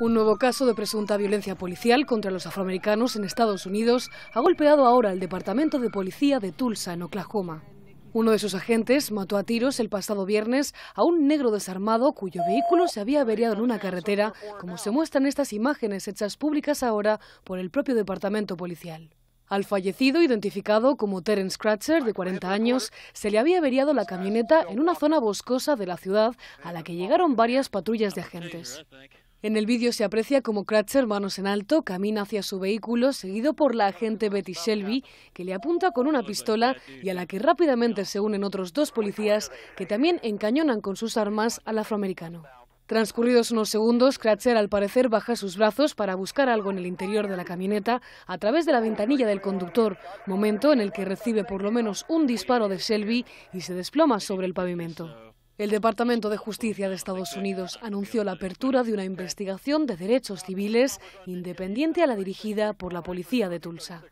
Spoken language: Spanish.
Un nuevo caso de presunta violencia policial contra los afroamericanos en Estados Unidos ha golpeado ahora el Departamento de Policía de Tulsa, en Oklahoma. Uno de sus agentes mató a tiros el pasado viernes a un negro desarmado cuyo vehículo se había averiado en una carretera, como se muestran estas imágenes hechas públicas ahora por el propio Departamento Policial. Al fallecido, identificado como Terence Cratcher, de 40 años, se le había averiado la camioneta en una zona boscosa de la ciudad a la que llegaron varias patrullas de agentes. En el vídeo se aprecia como Cratcher, manos en alto, camina hacia su vehículo, seguido por la agente Betty Shelby, que le apunta con una pistola y a la que rápidamente se unen otros dos policías que también encañonan con sus armas al afroamericano. Transcurridos unos segundos, Cratcher al parecer baja sus brazos para buscar algo en el interior de la camioneta a través de la ventanilla del conductor, momento en el que recibe por lo menos un disparo de Shelby y se desploma sobre el pavimento. El Departamento de Justicia de Estados Unidos anunció la apertura de una investigación de derechos civiles independiente a la dirigida por la policía de Tulsa.